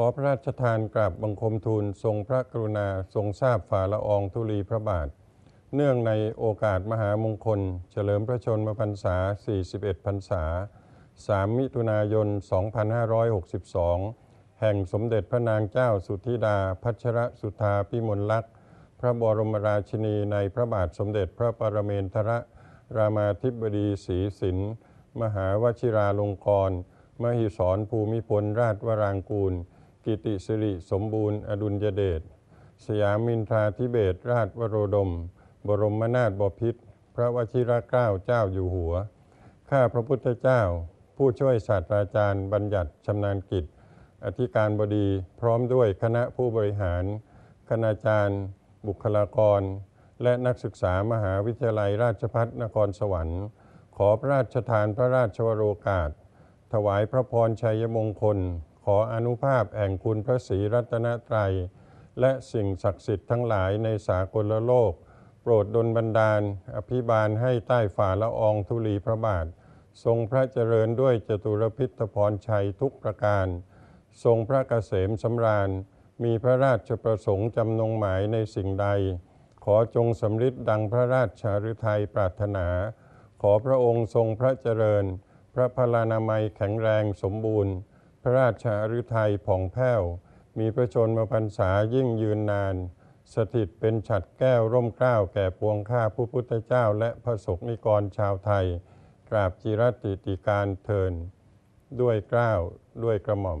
ขอพระราชทานกราบบังคมทูลทรงพระกรุณาทรงทราบฝ่าละอองธุลีพระบาท เนื่องในโอกาสมหามงคล เฉลิมพระชนมพรรษา 41พรรษา 3 มิถุนายน 2562 แห่งสมเด็จพระนางเจ้าสุธิดา พัชรสุธาพิมลลักษณ์พระบรมราชินีในพระบาทสมเด็จพระปรเมนทรรามาธิบดีศรีสิน มหาวชิราลงกรณ์มหิสรภูมิพลราชวรางกูลกิติสิริสมบูรณ์อดุลยเดชสยามินทราธิเบศราชวโรดม บรมนาถบพิตรพระวชิรเกล้าเจ้าอยู่หัว ข้าพระพุทธเจ้า ผู้ช่วยศาสตราจารย์บัญญัติ ชำนาญกิจ อธิการบดีพร้อมด้วยคณะผู้บริหาร คณาจารย์ บุคลากร และนักศึกษามหาวิทยาลัยราชพัฒนครสวรรค์ ขอพระราชทานพระราชวโรกาส ถวายพระพรชัยมงคลขออนุภาพแห่งคุณพระศรีรัตนตรัยและสิ่งศักดิ์สิทธิ์ทั้งหลายในสากลโลก โปรดดลบันดาล อภิบาลให้ใต้ฝ่าละอองธุลีพระบาท ทรงพระเจริญด้วยจตุรพิธพรชัยทุกประการ ทรงพระเกษมสำราญ มีพระราชประสงค์จำนงหมายในสิ่งใด ขอจงสำฤทธิ์ดังพระราชาฤทัยปรารถนา ขอพระองค์ทรงพระเจริญ พระพลานามัยแข็งแรงสมบูรณ์พระราชาฤทัยผ่องแผ้ว มีพระชนมพรรษายิ่งยืนนาน สถิตเป็นฉัดแก้วร่มเกล้าแก่ปวงข้าผู้พุทธเจ้าและพระสงฆ์นิกรชาวไทยกราบจิรติติการเทิน ด้วยเกล้าด้วยกระหม่อม